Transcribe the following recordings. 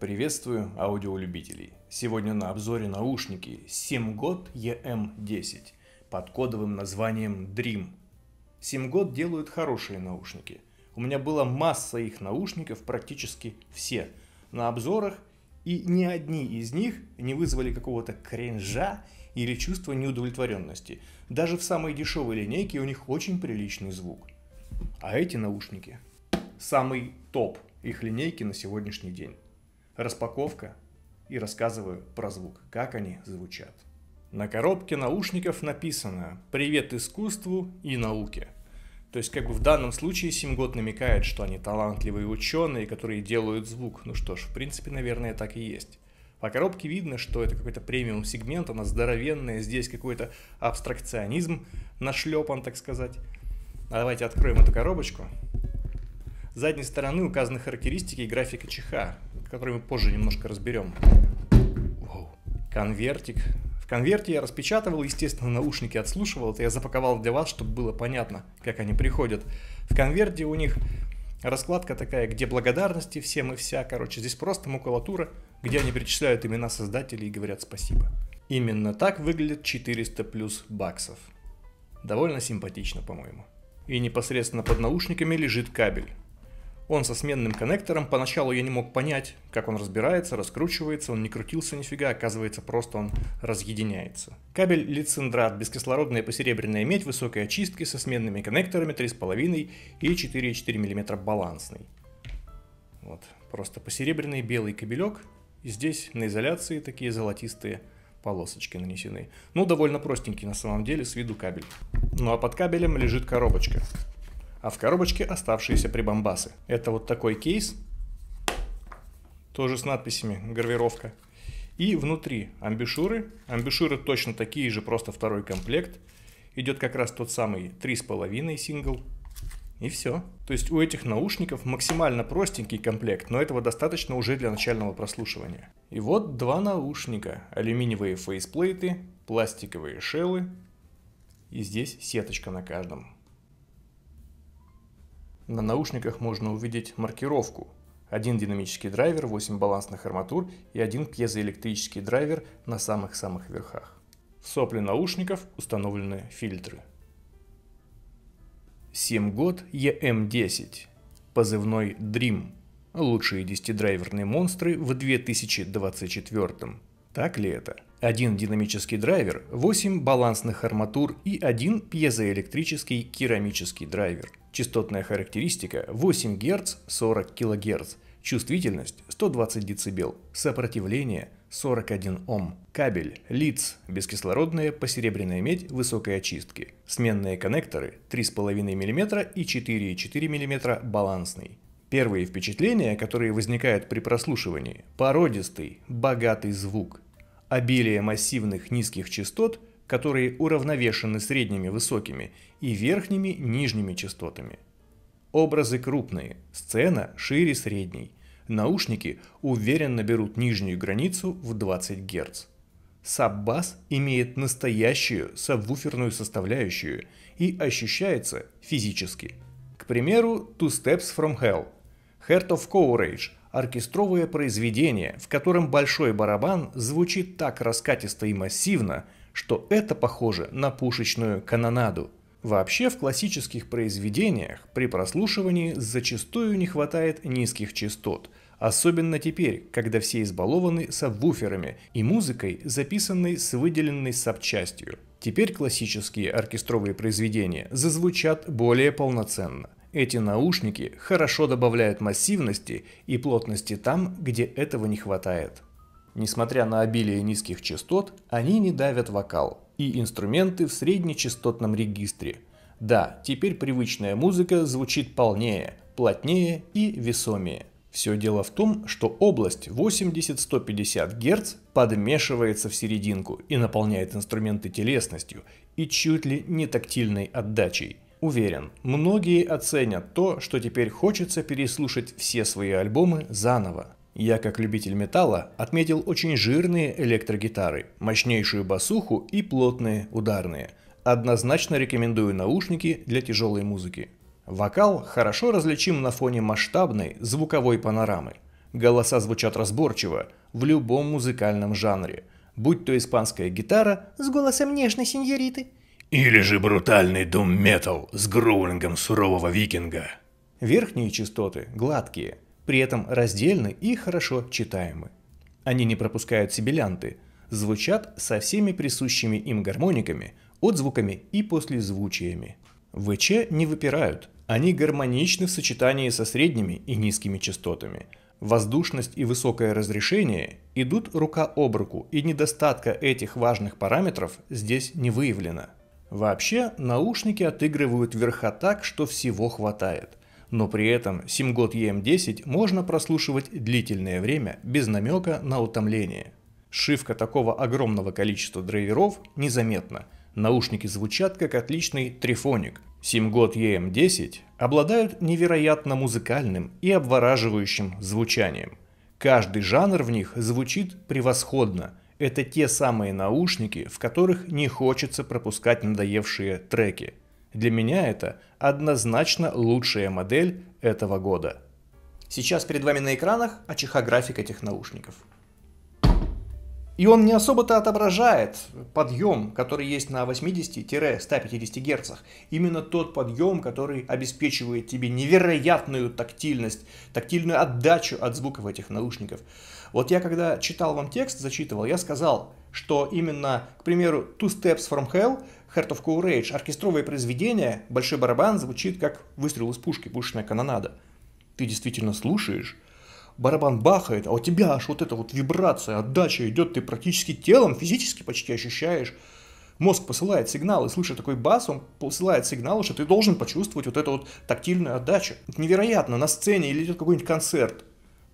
Приветствую аудиолюбителей. Сегодня на обзоре наушники 7 год EM10 под кодовым названием Dream. 7 год делают хорошие наушники. У меня была масса их наушников, практически все, на обзорах, и ни одни из них не вызвали какого-то кринжа или чувства неудовлетворенности. Даже в самой дешевой линейке у них очень приличный звук. А эти наушники – самый топ их линейки на сегодняшний день распаковка и рассказываю про звук, как они звучат. На коробке наушников написано «Привет искусству и науке». То есть как бы в данном случае Симгот намекает, что они талантливые ученые, которые делают звук. Ну что ж, в принципе, наверное, так и есть. По коробке видно, что это какой-то премиум сегмент, она здоровенная, здесь какой-то абстракционизм нашлепан, так сказать. А давайте откроем эту коробочку. С задней стороны указаны характеристики и графика ЧХ который мы позже немножко разберем. Конвертик. В конверте я распечатывал, естественно, наушники отслушивал. Это я запаковал для вас, чтобы было понятно, как они приходят. В конверте у них раскладка такая, где благодарности всем и вся. Короче, здесь просто макулатура, где они перечисляют имена создателей и говорят спасибо. Именно так выглядит 400 плюс баксов. Довольно симпатично, по-моему. И непосредственно под наушниками лежит кабель. Он со сменным коннектором, поначалу я не мог понять, как он разбирается, раскручивается, он не крутился нифига, оказывается просто он разъединяется. Кабель лициндрат, бескислородная посеребряная медь высокой очистки со сменными коннекторами 3,5 и 4,4 мм балансный. Вот, просто посеребряный белый кабелек, и здесь на изоляции такие золотистые полосочки нанесены. Ну, довольно простенький на самом деле, с виду кабель. Ну а под кабелем лежит коробочка а в коробочке оставшиеся прибамбасы. Это вот такой кейс, тоже с надписями, гравировка. И внутри амбишюры. Амбишюры точно такие же, просто второй комплект. Идет как раз тот самый 3,5 сингл. И все. То есть у этих наушников максимально простенький комплект, но этого достаточно уже для начального прослушивания. И вот два наушника. Алюминиевые фейсплейты, пластиковые шеллы. И здесь сеточка на каждом. На наушниках можно увидеть маркировку. Один динамический драйвер, 8 балансных арматур и один пьезоэлектрический драйвер на самых-самых верхах. В сопле наушников установлены фильтры. год EM10, позывной Dream, лучшие 10-драйверные монстры в 2024 так ли это? Один динамический драйвер, 8 балансных арматур и один пьезоэлектрический керамический драйвер. Частотная характеристика 8 Гц 40 кГц. Чувствительность 120 дБ. Сопротивление 41 Ом. Кабель, лиц, бескислородная посеребряная медь высокой очистки. Сменные коннекторы 3,5 мм и 4,4 мм балансный. Первые впечатления, которые возникают при прослушивании – породистый, богатый звук, обилие массивных низких частот, которые уравновешены средними высокими и верхними нижними частотами. Образы крупные, сцена шире средней, наушники уверенно берут нижнюю границу в 20 Гц. Саббас имеет настоящую сабвуферную составляющую и ощущается физически. К примеру, Two Steps From Hell – Heart of Courage – оркестровое произведение, в котором большой барабан звучит так раскатисто и массивно, что это похоже на пушечную канонаду. Вообще в классических произведениях при прослушивании зачастую не хватает низких частот, особенно теперь, когда все избалованы сабвуферами и музыкой, записанной с выделенной сабчастью. Теперь классические оркестровые произведения зазвучат более полноценно. Эти наушники хорошо добавляют массивности и плотности там, где этого не хватает. Несмотря на обилие низких частот, они не давят вокал и инструменты в среднечастотном регистре. Да, теперь привычная музыка звучит полнее, плотнее и весомее. Все дело в том, что область 80-150 Гц подмешивается в серединку и наполняет инструменты телесностью и чуть ли не тактильной отдачей – Уверен, многие оценят то, что теперь хочется переслушать все свои альбомы заново. Я, как любитель металла, отметил очень жирные электрогитары, мощнейшую басуху и плотные ударные. Однозначно рекомендую наушники для тяжелой музыки. Вокал хорошо различим на фоне масштабной звуковой панорамы. Голоса звучат разборчиво, в любом музыкальном жанре. Будь то испанская гитара с голосом нежной сеньориты – или же брутальный дум-метал с гроулингом сурового викинга. Верхние частоты гладкие, при этом раздельны и хорошо читаемы. Они не пропускают сибилянты, звучат со всеми присущими им гармониками, отзвуками и послезвучиями. ВЧ не выпирают, они гармоничны в сочетании со средними и низкими частотами. Воздушность и высокое разрешение идут рука об руку, и недостатка этих важных параметров здесь не выявлено. Вообще, наушники отыгрывают верха так, что всего хватает. Но при этом SimGod EM10 можно прослушивать длительное время без намека на утомление. Шивка такого огромного количества драйверов незаметна. Наушники звучат как отличный трифоник. SimGod EM10 обладают невероятно музыкальным и обвораживающим звучанием. Каждый жанр в них звучит превосходно – это те самые наушники, в которых не хочется пропускать надоевшие треки. Для меня это однозначно лучшая модель этого года. Сейчас перед вами на экранах АЧХ график этих наушников. И он не особо-то отображает подъем, который есть на 80-150 Гц. Именно тот подъем, который обеспечивает тебе невероятную тактильность, тактильную отдачу от звуков этих наушников. Вот я когда читал вам текст, зачитывал, я сказал, что именно, к примеру, Two Steps from Hell, Heart of Courage, оркестровое произведение, большой барабан звучит как выстрел из пушки, пушечная канонада. Ты действительно слушаешь барабан бахает, а у тебя аж вот эта вот вибрация, отдача идет, ты практически телом, физически почти ощущаешь. Мозг посылает сигнал, и слыша такой бас, он посылает сигнал, что ты должен почувствовать вот эту вот тактильную отдачу. Это невероятно, на сцене или идет какой-нибудь концерт,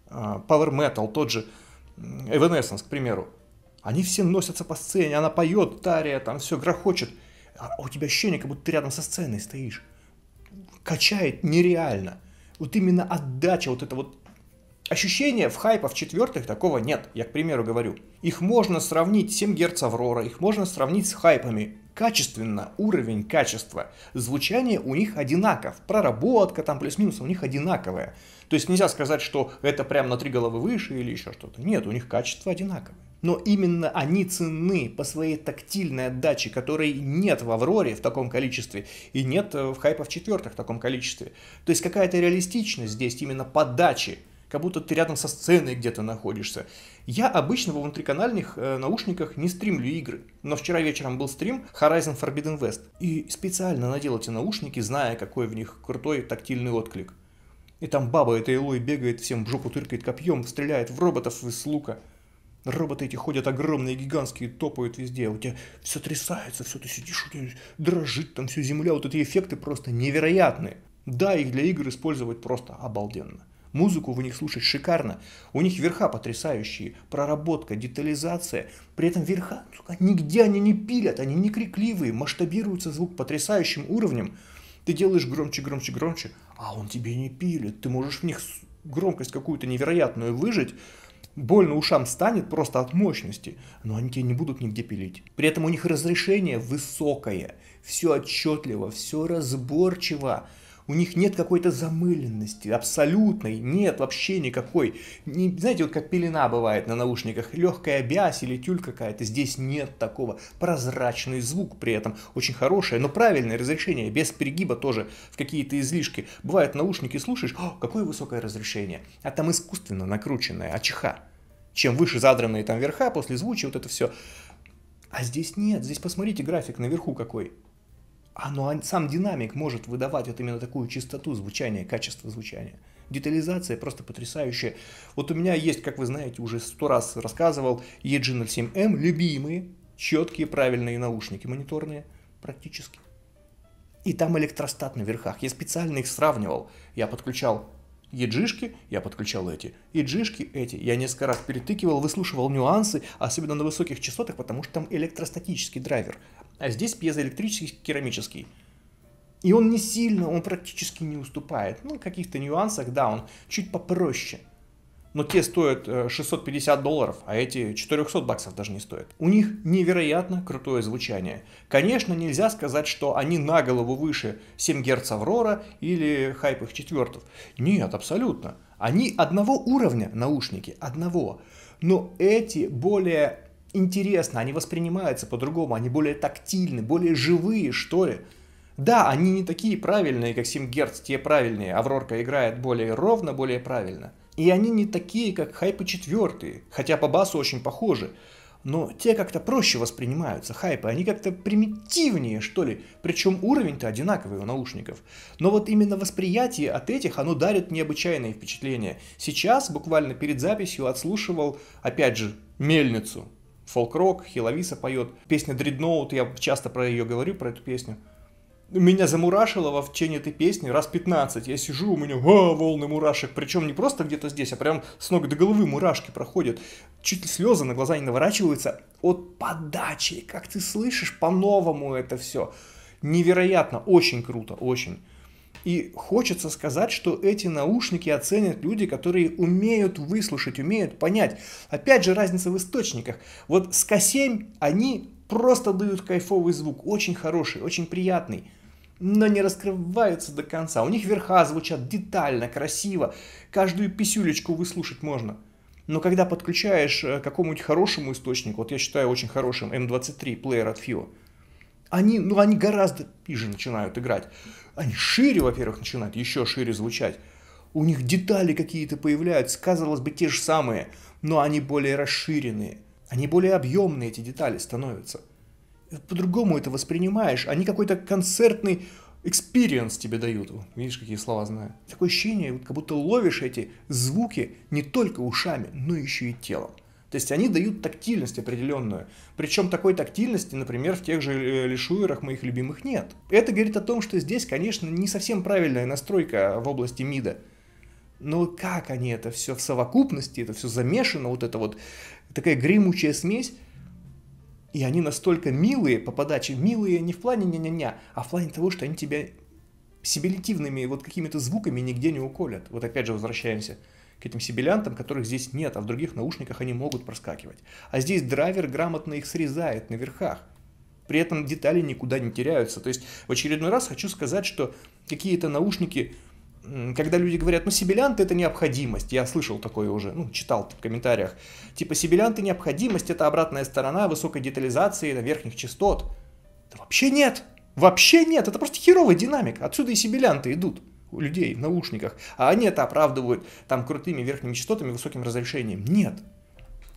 а, Power Metal, тот же Evanescence, к примеру. Они все носятся по сцене, она поет, Тария, там все грохочет. А у тебя ощущение, как будто ты рядом со сценой стоишь. Качает нереально. Вот именно отдача, вот это вот Ощущения в хайпа в четвертых такого нет, я к примеру говорю. Их можно сравнить 7 Гц Аврора, их можно сравнить с хайпами. Качественно, уровень качества. Звучание у них одинаков, проработка там плюс-минус у них одинаковая. То есть нельзя сказать, что это прям на три головы выше или еще что-то. Нет, у них качество одинаковое. Но именно они ценны по своей тактильной отдаче, которой нет в Авроре в таком количестве и нет э, в хайпов четвертых в таком количестве. То есть какая-то реалистичность здесь именно подачи как будто ты рядом со сценой где-то находишься. Я обычно во внутриканальных э, наушниках не стримлю игры, но вчера вечером был стрим Horizon Forbidden West, и специально надел эти наушники, зная, какой в них крутой тактильный отклик. И там баба эта Элой бегает, всем в жопу тыркает копьем, стреляет в роботов из лука. Роботы эти ходят огромные, гигантские, топают везде. У тебя все трясается, все ты сидишь, у тебя дрожит там всю земля. Вот эти эффекты просто невероятные. Да, их для игр использовать просто обалденно. Музыку в них слушать шикарно. У них верха потрясающие, проработка, детализация. При этом верха, ну, сука, нигде они не пилят, они не крикливые, масштабируется звук потрясающим уровнем. Ты делаешь громче, громче, громче, а он тебе не пилит. Ты можешь в них громкость какую-то невероятную выжить, больно ушам станет просто от мощности, но они тебе не будут нигде пилить. При этом у них разрешение высокое, все отчетливо, все разборчиво у них нет какой-то замыленности, абсолютной, нет вообще никакой. Не, знаете, вот как пелена бывает на наушниках, легкая бязь или тюль какая-то, здесь нет такого. Прозрачный звук при этом очень хорошее, но правильное разрешение, без перегиба тоже в какие-то излишки. Бывают наушники слушаешь, О, какое высокое разрешение, а там искусственно накрученное, а чиха. Чем выше задранные там верха, после звучи, вот это все. А здесь нет, здесь посмотрите график наверху какой а, ну, а сам динамик может выдавать вот именно такую чистоту звучания, качество звучания. Детализация просто потрясающая. Вот у меня есть, как вы знаете, уже сто раз рассказывал, EG07M, любимые, четкие, правильные наушники, мониторные практически. И там электростат на верхах. Я специально их сравнивал. Я подключал еджишки, я подключал эти, еджишки эти. Я несколько раз перетыкивал, выслушивал нюансы, особенно на высоких частотах, потому что там электростатический драйвер а здесь пьезоэлектрический керамический. И он не сильно, он практически не уступает. Ну, в каких-то нюансах, да, он чуть попроще. Но те стоят 650 э, долларов, а эти 400 баксов даже не стоят. У них невероятно крутое звучание. Конечно, нельзя сказать, что они на голову выше 7 Гц Аврора или хайп их четвертов. Нет, абсолютно. Они одного уровня наушники, одного. Но эти более интересно, они воспринимаются по-другому, они более тактильны, более живые, что ли. Да, они не такие правильные, как 7 герц, те правильные. Аврорка играет более ровно, более правильно. И они не такие, как хайпы четвертые, хотя по басу очень похожи. Но те как-то проще воспринимаются, хайпы, они как-то примитивнее, что ли. Причем уровень-то одинаковый у наушников. Но вот именно восприятие от этих, оно дарит необычайные впечатления. Сейчас, буквально перед записью, отслушивал, опять же, мельницу фолк-рок, Хиловиса поет. Песня Дредноут, я часто про ее говорю, про эту песню. Меня замурашило во течение этой песни раз 15. Я сижу, у меня а, волны мурашек. Причем не просто где-то здесь, а прям с ног до головы мурашки проходят. Чуть ли слезы на глаза не наворачиваются от подачи. Как ты слышишь, по-новому это все. Невероятно, очень круто, очень. И хочется сказать, что эти наушники оценят люди, которые умеют выслушать, умеют понять. Опять же, разница в источниках. Вот с К7 они просто дают кайфовый звук, очень хороший, очень приятный но не раскрываются до конца. У них верха звучат детально, красиво, каждую писюлечку выслушать можно. Но когда подключаешь э, к какому-нибудь хорошему источнику, вот я считаю очень хорошим M23 плеер от FIO, они, ну, они гораздо пизже начинают играть. Они шире, во-первых, начинают еще шире звучать. У них детали какие-то появляются, казалось бы, те же самые, но они более расширенные. Они более объемные, эти детали становятся. По-другому это воспринимаешь. Они какой-то концертный экспириенс тебе дают. Видишь, какие слова знаю. Такое ощущение, как будто ловишь эти звуки не только ушами, но еще и телом. То есть они дают тактильность определенную. Причем такой тактильности, например, в тех же э, лишуерах моих любимых нет. Это говорит о том, что здесь, конечно, не совсем правильная настройка в области мида. Но как они это все в совокупности, это все замешано, вот это вот такая гремучая смесь, и они настолько милые по подаче, милые не в плане ня-ня-ня, а в плане того, что они тебя сибилитивными вот какими-то звуками нигде не уколят. Вот опять же возвращаемся – к этим сибилянтам, которых здесь нет, а в других наушниках они могут проскакивать. А здесь драйвер грамотно их срезает на верхах. При этом детали никуда не теряются. То есть в очередной раз хочу сказать, что какие-то наушники, когда люди говорят, ну сибилянты это необходимость, я слышал такое уже, ну читал в комментариях, типа сибилянты необходимость, это обратная сторона высокой детализации на верхних частот. Да вообще нет! Вообще нет, это просто херовый динамик, отсюда и сибилянты идут у людей в наушниках, а они это оправдывают там крутыми верхними частотами, высоким разрешением. Нет.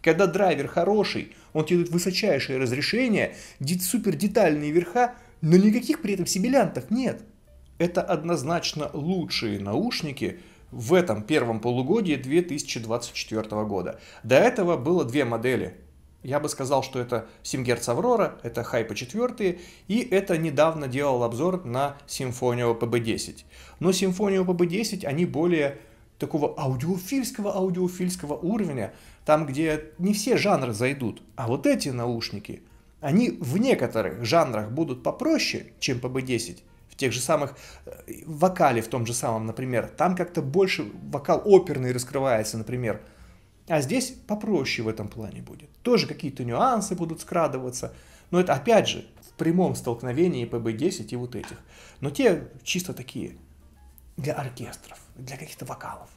Когда драйвер хороший, он тебе дает высочайшее разрешение, супер детальные верха, но никаких при этом сибилянтов нет. Это однозначно лучшие наушники, в этом первом полугодии 2024 года. До этого было две модели я бы сказал, что это 7 Гц Аврора, это Хайпа 4, и это недавно делал обзор на Симфонию PB10. Но Симфонию PB10 они более такого аудиофильского аудиофильского уровня, там, где не все жанры зайдут. А вот эти наушники, они в некоторых жанрах будут попроще, чем PB10, в тех же самых в э, вокале, в том же самом, например. Там как-то больше вокал оперный раскрывается, например. А здесь попроще в этом плане будет. Тоже какие-то нюансы будут скрадываться. Но это опять же в прямом столкновении ПБ-10 и вот этих. Но те чисто такие для оркестров, для каких-то вокалов.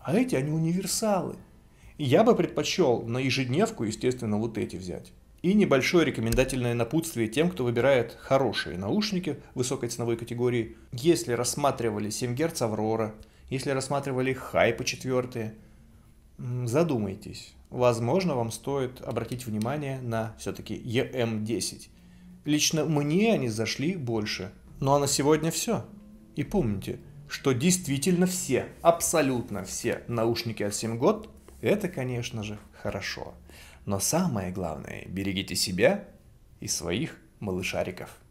А эти, они универсалы. я бы предпочел на ежедневку, естественно, вот эти взять. И небольшое рекомендательное напутствие тем, кто выбирает хорошие наушники высокой ценовой категории. Если рассматривали 7 Гц Аврора, если рассматривали хайпы четвертые – задумайтесь. Возможно, вам стоит обратить внимание на все-таки EM10. Лично мне они зашли больше. Ну а на сегодня все. И помните, что действительно все, абсолютно все наушники от 7 год, это, конечно же, хорошо. Но самое главное, берегите себя и своих малышариков.